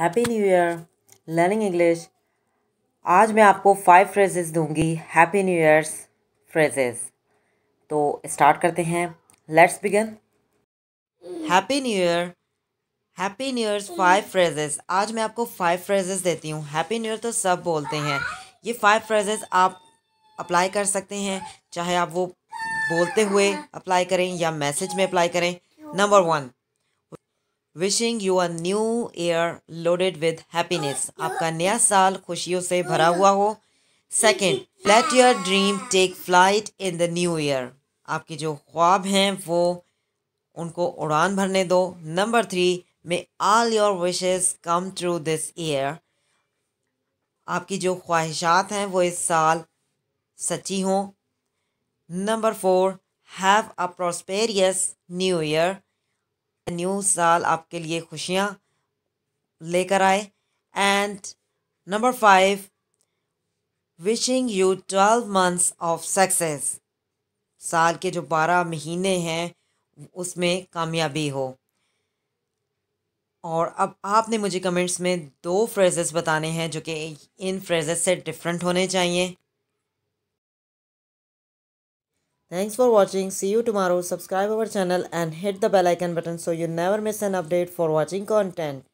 Happy new year learning English आज मैं आपको फाइव फ्रेजेस दूंगी हैप्पी न्यू ईयर्स फ्रेजेस तो स्टार्ट करते हैं let's begin happy new year happy new years five phrases आज मैं आपको फाइव फ्रेजेस देती हूँ हैप्पी न्यू ईयर तो सब बोलते हैं ये फाइव फ्रेजेस आप अप्लाई कर सकते हैं चाहे आप वो बोलते हुए अप्लाई करें या मैसेज में अप्लाई करें number one wishing you a new year loaded with happiness आपका नया साल खुशियों से भरा हुआ हो second let your dream take flight in the new year आपके जो ख्वाब हैं वो उनको उड़ान भरने दो number three may all your wishes come true this year आपकी जो ख्वाहिशात हैं वो इस साल सच्ची हों number four have a prosperous new year न्यू साल आपके लिए खुशियाँ लेकर आए and number five wishing you twelve months of success साल के जो बारह महीने हैं उसमें कामयाबी हो और अब आपने मुझे कमेंट्स में दो फ्रेजेस बताने हैं जो कि इन फ्रेजेस से डिफरेंट होने चाहिए Thanks for watching. See you tomorrow. Subscribe our channel and hit the bell icon button so you never miss an update for watching content.